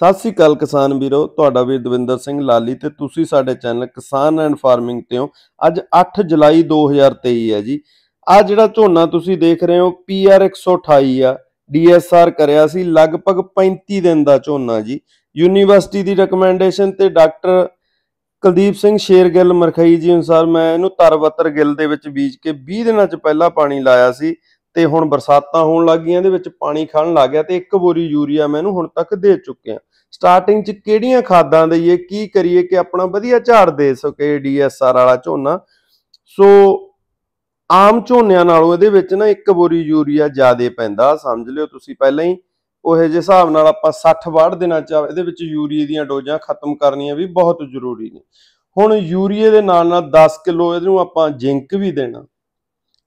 ਸਤਿ ਸ੍ਰੀ ਅਕਾਲ ਕਿਸਾਨ ਵੀਰੋ ਤੁਹਾਡਾ ਵੀਰ ਦਵਿੰਦਰ ਸਿੰਘ ਲਾਲੀ ਤੇ ਤੁਸੀਂ ਸਾਡੇ ਚੈਨਲ ਕਿਸਾਨ ਐਂਡ ਫਾਰਮਿੰਗ ਤੇ ਹੋ ਅੱਜ 8 ਜੁਲਾਈ 2023 ਹੈ ਜੀ ਆ ਜਿਹੜਾ ਝੋਨਾ ਤੁਸੀਂ ਦੇਖ ਰਹੇ ਹੋ ਪੀਆਰ 128 ਆ ਡੀਐਸਆਰ ਕਰਿਆ ਸੀ ਲਗਭਗ 35 ਦਿਨ ਦਾ ਝੋਨਾ ਜੀ ਯੂਨੀਵਰਸਿਟੀ ਦੀ ਰეკਮੈਂਡੇਸ਼ਨ ਤੇ ਡਾਕਟਰ ਕੁਲਦੀਪ ਸਿੰਘ ਸ਼ੇਰਗਿੱਲ ਮਰਖਈ ਜੀ ਅਨੁਸਾਰ ਮੈਂ ਇਹਨੂੰ ਤਰਵਤਰ ਗਿੱਲ ਦੇ ਵਿੱਚ ਬੀਜ ਕੇ 20 ਦਿਨਾਂ ਚ ਪਹਿਲਾਂ ਪਾਣੀ ਲਾਇਆ ਸੀ ਤੇ ਹੁਣ ਬਰਸਾਤਾਂ ਹੋਣ ਲੱਗ ਗਈਆਂ ਇਹਦੇ ਵਿੱਚ ਪਾਣੀ ਖੜਨ ਲੱਗ ਗਿਆ ਤੇ ਇੱਕ ਬੋਰੀ ਯੂਰੀਆ ਮੈਂ ਇਹਨੂੰ ਹੁਣ ਤੱਕ ਦੇ ਚੁੱਕੇ ਆ ਸਟਾਰਟਿੰਗ 'ਚ ਕਿਹੜੀਆਂ ਖਾਦਾਂ ਦਈਏ ਕੀ ਕਰੀਏ ਕਿ ਆਪਣਾ ਵਧੀਆ ਝਾੜ ਦੇ ਸਕੇ ਡੀਐਸਆਰ ਵਾਲਾ ਝੋਨਾ ਸੋ ਆਮ ਝੋਨਿਆਂ ਨਾਲੋਂ ਇਹਦੇ ਵਿੱਚ ਨਾ ਇੱਕ ਬੋਰੀ ਯੂਰੀਆ ਜ਼ਿਆਦਾ ਪੈਂਦਾ ਸਮਝ ਲਿਓ ਤੁਸੀਂ ਪਹਿਲਾਂ ਹੀ ਉਹੇ ਜਿਹੇ ਹਿਸਾਬ ਨਾਲ ਆਪਾਂ 60 ਵਾੜ ਦੇਣਾ ਚਾਹ ਇਹਦੇ ਵਿੱਚ ਯੂਰੀਏ ਦੀਆਂ ਡੋਜ਼ਾਂ ਖਤਮ ਕਰਨੀਆਂ ਵੀ ਬਹੁਤ ਜ਼ਰੂਰੀ ਨੇ ਹੁਣ ਯੂਰੀਏ ਦੇ ਨਾਲ ਨਾਲ 10 ਕਿਲੋ ਇਹਨੂੰ ਆਪਾਂ ਜ਼ਿੰਕ ਵੀ ਦੇਣਾ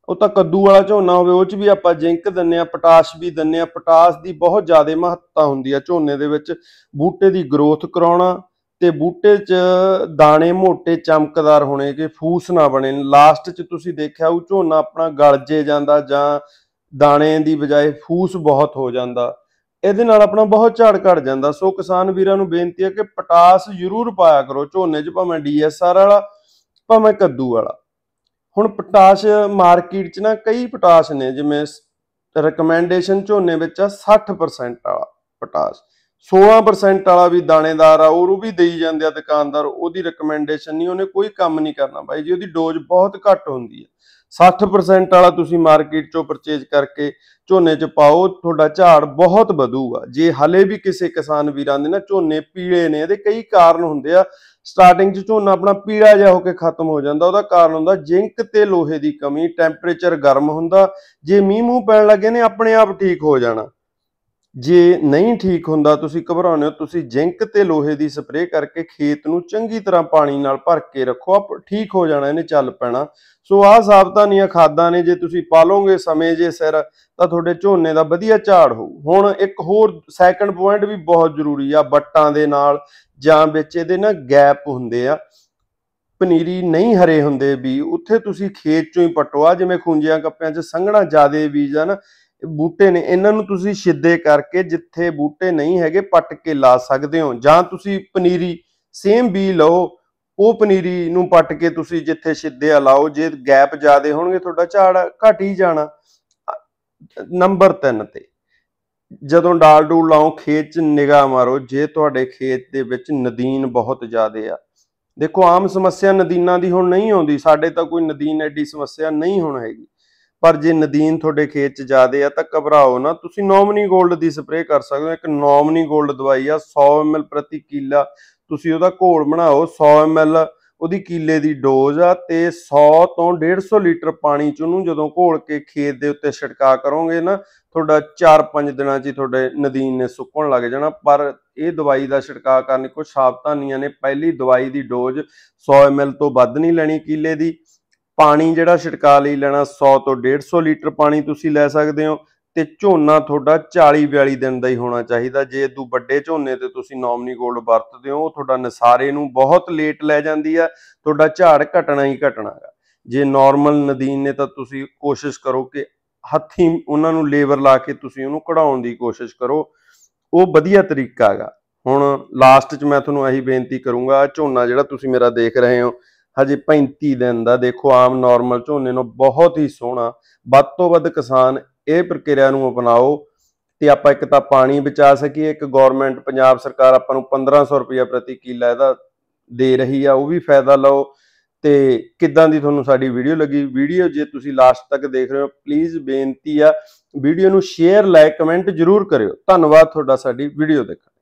ਉਹ ਤਾਂ ਕੱਦੂ ਵਾਲਾ ਝੋਨਾ ਹੋਵੇ ਉਹ 'ਚ ਵੀ ਆਪਾਂ ਜ਼ਿੰਕ ਦਿੰਨੇ ਆ ਪੋਟਾਸ਼ ਵੀ ਦਿੰਨੇ ਆ ਪੋਟਾਸ਼ ਦੀ ਬਹੁਤ ਜ਼ਿਆਦਾ ਮਹੱਤਤਾ ਹੁੰਦੀ ਆ ਝੋਨੇ ਦੇ ਵਿੱਚ ਬੂਟੇ ਦੀ ਗਰੋਥ ਕਰਾਉਣਾ ਤੇ ਬੂਟੇ 'ਚ ਦਾਣੇ ਮੋਟੇ ਚਮਕਦਾਰ ਹੋਣੇ ਕਿ ਫੂਸ ਨਾ ਬਣੇ ਲਾਸਟ 'ਚ ਤੁਸੀਂ ਦੇਖਿਆ ਉਹ ਝੋਨਾ ਆਪਣਾ ਗਲ ਜੇ ਜਾਂਦਾ ਜਾਂ ਦਾਣੇ ਦੀ ਬਜਾਏ ਫੂਸ ਬਹੁਤ ਹੋ ਜਾਂਦਾ ਇਹਦੇ ਨਾਲ ਆਪਣਾ ਬਹੁਤ ਝਾੜ ਘਟ ਜਾਂਦਾ ਸੋ ਕਿਸਾਨ ਵੀਰਾਂ ਨੂੰ ਬੇਨਤੀ ਹੈ ਕਿ ਪਟਾਸ ਜ਼ਰੂਰ ਪਾਇਆ ਕਰੋ ਝੋਨੇ 'ਚ ਭਾਵੇਂ ਡੀਐਸਆਰ ਵਾਲਾ ਭਾਵੇਂ ਕੱਦੂ ਵਾਲਾ ਹੁਣ ਪੋਟਾਸ਼ ਮਾਰਕੀਟ 'ਚ ਨਾ ਕਈ ਪੋਟਾਸ਼ ਨੇ ਜਿਵੇਂ ਰეკਮੈਂਡੇਸ਼ਨ ਝੋਨੇ ਵਿੱਚ ਆ 60% ਵਾਲਾ ਪੋਟਾਸ਼ 16% ਵਾਲਾ ਵੀ ਦਾਣੇਦਾਰ ਆ ਉਹ ਵੀ ਦੇਈ ਜਾਂਦੇ ਆ ਦੁਕਾਨਦਾਰ ਉਹਦੀ ਰეკਮੈਂਡੇਸ਼ਨ ਨਹੀਂ ਉਹਨੇ ਕੋਈ ਕੰਮ ਨਹੀਂ ਕਰਨਾ ਬਾਈ ਜੀ ਉਹਦੀ ਡੋਜ਼ ਬਹੁਤ ਘੱਟ ਹੁੰਦੀ ਹੈ 60% ਵਾਲਾ ਤੁਸੀਂ ਮਾਰਕੀਟ ਚੋਂ ਪਰਚੇਜ ਕਰਕੇ ਝੋਨੇ 'ਚ ਪਾਓ ਤੁਹਾਡਾ ਝਾੜ ਬਹੁਤ ਵਧੂਗਾ ਜੇ ਹਲੇ ਵੀ ਕਿਸੇ ਕਿਸਾਨ ਵੀਰਾਂ ਦੇ ਨਾ ਝੋਨੇ ਪੀਲੇ ਨੇ ਇਹਦੇ ਕਈ ਕਾਰਨ ਹੁੰਦੇ ਆ ਸਟਾਰਟਿੰਗ 'ਚ ਝੋਨਾ ਆਪਣਾ ਪੀਲਾ ਜਿਹਾ ਹੋ ਕੇ ਖਤਮ ਹੋ ਜਾਂਦਾ ਉਹਦਾ ਕਾਰਨ ਹੁੰਦਾ ਜ਼ਿੰਕ ਤੇ ਲੋਹੇ ਦੀ ਕਮੀ ਟੈਂਪਰੇਚਰ ਗਰਮ ਹੁੰਦਾ ਜੇ ਮੀਂਹ ਮੂੰਹ ਪੈਣ ਲੱਗੇ ਨੇ ਆਪਣੇ ਆਪ ਠੀਕ ਹੋ ਜਾਣਾ ਜੇ ਨਹੀਂ ਠੀਕ ਹੁੰਦਾ ਤੁਸੀਂ ਘਬਰਾਉਣੇ ਹੋ ਤੁਸੀਂ ਜਿੰਕ ਤੇ ਲੋਹੇ ਦੀ ਸਪਰੇਅ ਕਰਕੇ ਖੇਤ ਨੂੰ ਚੰਗੀ ਤਰ੍ਹਾਂ ਪਾਣੀ ਨਾਲ ਭਰ ਕੇ ਰੱਖੋ ਆਪ ਠੀਕ ਹੋ ਜਾਣਾ ਇਹਨੇ ਚੱਲ ਪੈਣਾ ਸੋ ਆਹ ਸਾਵਧਾਨੀਆਂ ਖਾਦਾਂ ਨੇ ਜੇ ਤੁਸੀਂ ਪਾਲੋਗੇ ਸਮੇਂ ਜੇ ਸਿਰ ਤਾਂ ਤੁਹਾਡੇ ਝੋਨੇ ਦਾ ਵਧੀਆ ਝਾੜ ਹੋ ਹੁਣ ਇੱਕ ਹੋਰ ਸੈਕੰਡ ਪੁਆਇੰਟ ਵੀ ਬਹੁਤ ਜ਼ਰੂਰੀ ਆ ਬੱਟਾਂ ਦੇ ਨਾਲ ਜਾਂ ਵਿੱਚ ਇਹਦੇ ਨਾ ਗੈਪ ਹੁੰਦੇ ਆ ਪਨੀਰੀ ਨਹੀਂ ਹਰੇ ਹੁੰਦੇ ਵੀ ਉੱਥੇ ਤੁਸੀਂ ਖੇਤ ਚੋਂ ਹੀ ਪਟੋਆ ਜਿਵੇਂ ਖੁੰਜਿਆਂ ਕੱਪਿਆਂ 'ਚ ਸੰਘਣਾ ਜ਼ਿਆਦੇ ਬੀਜ ਆ ਨਾ ਬੂਟੇ ਨੇ ਇਹਨਾਂ ਨੂੰ ਤੁਸੀਂ ਛਿੱਦੇ ਕਰਕੇ ਜਿੱਥੇ ਬੂਟੇ ਨਹੀਂ ਹੈਗੇ ਪੱਟ ਕੇ ਲਾ ਸਕਦੇ ਹੋ ਜਾਂ ਤੁਸੀਂ ਪਨੀਰੀ ਸੇਮ ਬੀ ਲਓ ਉਹ ਪਨੀਰੀ ਨੂੰ ਪੱਟ ਕੇ ਤੁਸੀਂ ਜਿੱਥੇ ਛਿੱਦੇ ਲਾਓ ਜੇ ਗੈਪ ਜ਼ਿਆਦੇ ਹੋਣਗੇ ਤੁਹਾਡਾ ਝਾੜ ਘਟ ਹੀ ਜਾਣਾ ਨੰਬਰ 3 ਤੇ ਜਦੋਂ ਡਾਲ ਡੂਲ ਲਾਓ ਖੇਤ 'ਚ ਨਿਗਾਹ ਮਾਰੋ ਜੇ ਤੁਹਾਡੇ ਖੇਤ ਦੇ ਵਿੱਚ ਨਦੀਨ ਬਹੁਤ ਜ਼ਿਆਦੇ ਆ ਦੇਖੋ ਆਮ ਸਮੱਸਿਆ ਨਦੀਨਾਂ ਦੀ ਹੁਣ ਨਹੀਂ ਆਉਂਦੀ ਸਾਡੇ ਤਾਂ ਕੋਈ ਨਦੀਨ ਐਡੀ ਸਮੱਸਿਆ ਨਹੀਂ ਹੁਣ ਹੈਗੀ ਪਰ ਜੇ ਨਦੀਨ ਤੁਹਾਡੇ ਖੇਤ 'ਚ ਜਾਦੇ ਆ ਤਾਂ ਘਬਰਾਓ ਨਾ ਤੁਸੀਂ ਨੋਮਨੀ 골ਡ ਦੀ ਸਪਰੇਅ ਕਰ ਸਕਦੇ ਹੋ ਇੱਕ ਨੋਮਨੀ 골ਡ ਦਵਾਈ ਆ 100 ml ਪ੍ਰਤੀ ਕਿਲਾ ਤੁਸੀਂ ਉਹਦਾ ਘੋਲ ਬਣਾਓ 100 ml ਉਹਦੀ ਕਿਲੇ ਦੀ ਡੋਜ਼ ਆ ਤੇ 100 ਤੋਂ 150 ਲੀਟਰ ਪਾਣੀ ਚ ਉਹਨੂੰ ਜਦੋਂ ਘੋਲ ਕੇ ਖੇਤ ਦੇ ਉੱਤੇ ਛਿੜਕਾ ਕਰੋਗੇ ਨਾ ਤੁਹਾਡਾ 4-5 ਦਿਨਾਂ 'ਚ ਹੀ ਤੁਹਾਡੇ ਨਦੀਨ ਨੇ ਸੁੱਕਣ ਲੱਗ ਜਾਣਾ ਪਰ ਇਹ ਦਵਾਈ ਦਾ ਛਿੜਕਾ ਕਰਨ ਕੁਝ ਸਾਵਧਾਨੀਆਂ ਨੇ ਪਹਿਲੀ ਦਵਾਈ ਦੀ ਡੋਜ਼ 100 ml ਤੋਂ ਵੱਧ ਨਹੀਂ ਲੈਣੀ ਕਿਲੇ ਦੀ ਪਾਣੀ ਜਿਹੜਾ ਛਿੜਕਾ ਲਈ ਲੈਣਾ 100 ਤੋਂ 150 ਲੀਟਰ ਪਾਣੀ ਤੁਸੀਂ ਲੈ ਸਕਦੇ ਹੋ ਤੇ ਝੋਨਾ ਤੁਹਾਡਾ 40 42 ਦਿਨ ਦਾ ਹੀ ਹੋਣਾ ਚਾਹੀਦਾ ਜੇ ਤੂੰ ਵੱਡੇ ਝੋਨੇ ਤੇ ਤੁਸੀਂ ਨੋਮਨੀ ਗੋਲਡ ਵਰਤਦੇ ਹੋ ਉਹ ਤੁਹਾਡਾ ਨਸਾਰੇ ਨੂੰ ਬਹੁਤ ਲੇਟ ਲੈ ਜਾਂਦੀ ਆ ਤੁਹਾਡਾ ਝਾੜ ਘਟਣਾ ਹੀ ਘਟਣਾ ਹੈ ਜੇ ਨਾਰਮਲ ਨਦੀਨ ਨੇ ਤਾਂ ਤੁਸੀਂ ਕੋਸ਼ਿਸ਼ ਕਰੋ ਕਿ ਹੱਥੀ ਉਹਨਾਂ ਨੂੰ ਲੇਬਰ ਲਾ ਕੇ ਤੁਸੀਂ ਉਹਨੂੰ ਕਢਾਉਣ ਦੀ ਕੋਸ਼ਿਸ਼ ਕਰੋ ਉਹ ਵਧੀਆ ਤਰੀਕਾ ਹੈਗਾ ਹੁਣ ਲਾਸਟ 'ਚ ਮੈਂ ਤੁਹਾਨੂੰ ਇਹੀ ਬੇਨਤੀ ਕਰੂੰਗਾ ਝੋਨਾ ਜਿਹੜਾ ਤੁਸੀਂ ਮੇਰਾ ਦੇਖ ਰਹੇ ਹੋ ਹਜੇ 35 ਦਿਨ ਦਾ ਦੇਖੋ ਆਮ ਨਾਰਮਲ ਝੋਨੇ ਨੂੰ ਬਹੁਤ ਹੀ ਸੋਹਣਾ ਵੱਧ ਤੋਂ ਵੱਧ ਕਿਸਾਨ ਇਹ ਪ੍ਰਕਿਰਿਆ ਨੂੰ ਅਪਣਾਓ ਤੇ ਆਪਾਂ ਇੱਕ ਤਾਂ ਪਾਣੀ ਬਚਾ ਸਕੀਏ ਇੱਕ ਗਵਰਨਮੈਂਟ ਪੰਜਾਬ ਸਰਕਾਰ ਆਪਾਂ ਨੂੰ 1500 ਰੁਪਏ ਪ੍ਰਤੀ ਕਿੱਲਾ ਇਹਦਾ ਦੇ ਰਹੀ ਆ ਉਹ ਵੀ ਫਾਇਦਾ ਲਓ ਤੇ ਕਿੱਦਾਂ ਦੀ ਤੁਹਾਨੂੰ ਸਾਡੀ ਵੀਡੀਓ ਲੱਗੀ ਵੀਡੀਓ ਜੇ ਤੁਸੀਂ ਲਾਸਟ ਤੱਕ ਦੇਖ ਰਹੇ ਹੋ ਪਲੀਜ਼ ਬੇਨਤੀ ਆ ਵੀਡੀਓ ਨੂੰ ਸ਼ੇਅਰ ਲਾਈਕ ਕਮੈਂਟ ਜਰੂਰ ਕਰਿਓ ਧੰਨਵਾਦ ਤੁਹਾਡਾ ਸਾਡੀ ਵੀਡੀਓ ਦੇਖਣ